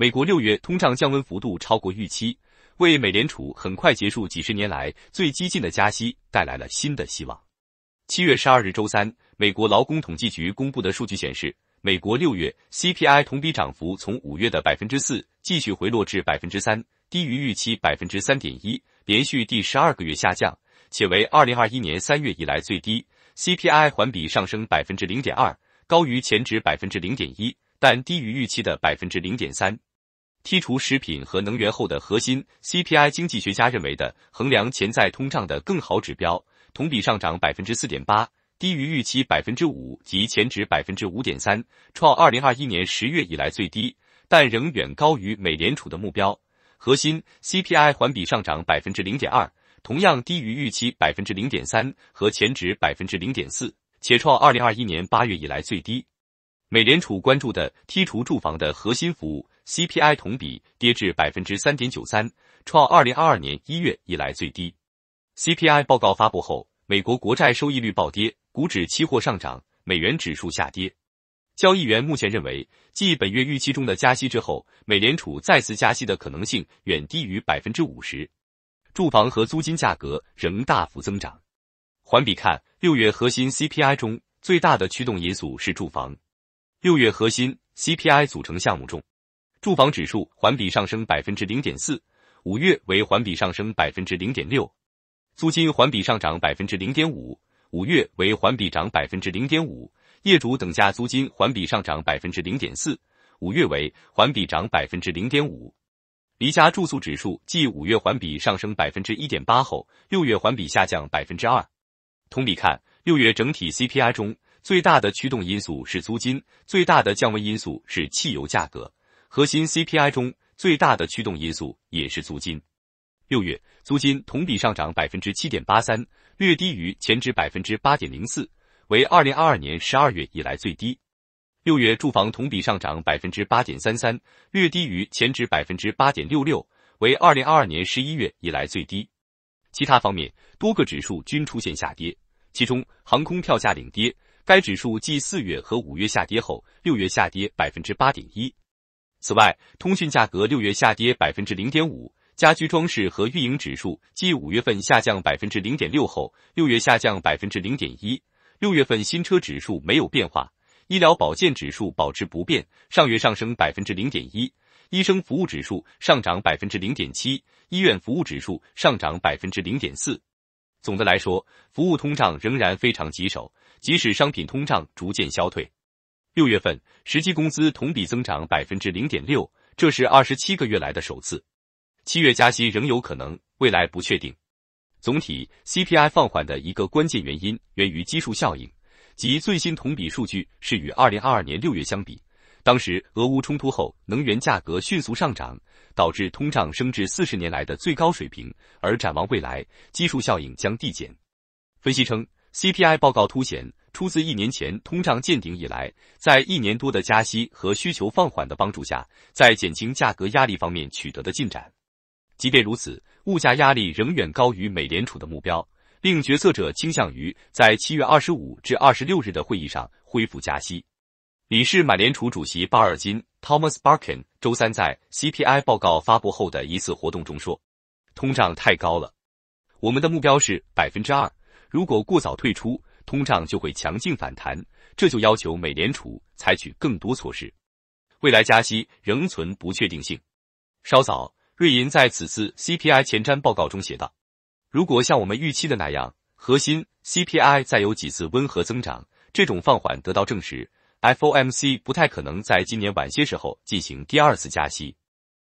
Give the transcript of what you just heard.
美国六月通胀降温幅度超过预期，为美联储很快结束几十年来最激进的加息带来了新的希望。七月十二日周三，美国劳工统计局公布的数据显示，美国六月 CPI 同比涨幅从五月的百分之四继续回落至百分之三，低于预期百分之三点一，连续第十二个月下降，且为二零二一年三月以来最低。CPI 环比上升百分之零点二，高于前值百分之零点一，但低于预期的百分之零点三。剔除食品和能源后的核心 CPI，经济学家认为的衡量潜在通胀的更好指标，同比上涨百分之四点八，低于预期百分之五及前值百分之五点三，创二零二一年十月以来最低，但仍远高于美联储的目标。核心 CPI 环比上涨百分之零点二，同样低于预期百分之零点三和前值百分之零点四，且创二零二一年八月以来最低。美联储关注的剔除住房的核心服务。CPI 同比跌至百分之三点九三，创二零二二年一月以来最低。CPI 报告发布后，美国国债收益率暴跌，股指期货上涨，美元指数下跌。交易员目前认为，继本月预期中的加息之后，美联储再次加息的可能性远低于百分之五十。住房和租金价格仍大幅增长。环比看，六月核心 CPI 中最大的驱动因素是住房。六月核心 CPI 组成项目中。住房指数环比上升百分之零点四，五月为环比上升百分之零点六；租金环比上涨百分之零点五，五月为环比涨百分之零点五；业主等价租金环比上涨百分之零点四，五月为环比涨百分之零点五。离家住宿指数继五月环比上升百分之一点八后，六月环比下降百分之二。同比看，六月整体 CPI 中最大的驱动因素是租金，最大的降温因素是汽油价格。核心 CPI 中最大的驱动因素也是租金。六月租金同比上涨百分之七点八三，略低于前值百分之八点零四，为二零二二年十二月以来最低。六月住房同比上涨百分之八点三三，略低于前值百分之八点六六，为二零二二年十一月以来最低。其他方面，多个指数均出现下跌，其中航空票价领跌，该指数继四月和五月下跌后，六月下跌百分之八点一。此外，通讯价格六月下跌百分之零点五，家居装饰和运营指数继五月份下降百分之零点六后，六月下降百分之零点一。六月份新车指数没有变化，医疗保健指数保持不变，上月上升百分之零点一，医生服务指数上涨百分之零点七，医院服务指数上涨百分之零点四。总的来说，服务通胀仍然非常棘手，即使商品通胀逐渐消退。六月份实际工资同比增长百分之零点六，这是二十七个月来的首次。七月加息仍有可能，未来不确定。总体 CPI 放缓的一个关键原因源于基数效应，即最新同比数据是与二零二二年六月相比，当时俄乌冲突后能源价格迅速上涨，导致通胀升至四十年来的最高水平。而展望未来，基数效应将递减。分析称。CPI 报告凸显，出自一年前通胀见顶以来，在一年多的加息和需求放缓的帮助下，在减轻价格压力方面取得的进展。即便如此，物价压力仍远高于美联储的目标，令决策者倾向于在七月二十五至二十六日的会议上恢复加息。理事、美联储主席巴尔金 （Thomas Barkin） 周三在 CPI 报告发布后的一次活动中说：“通胀太高了，我们的目标是百分之二。”如果过早退出，通胀就会强劲反弹，这就要求美联储采取更多措施。未来加息仍存不确定性。稍早，瑞银在此次 CPI 前瞻报告中写道：“如果像我们预期的那样，核心 CPI 再有几次温和增长，这种放缓得到证实，FOMC 不太可能在今年晚些时候进行第二次加息。”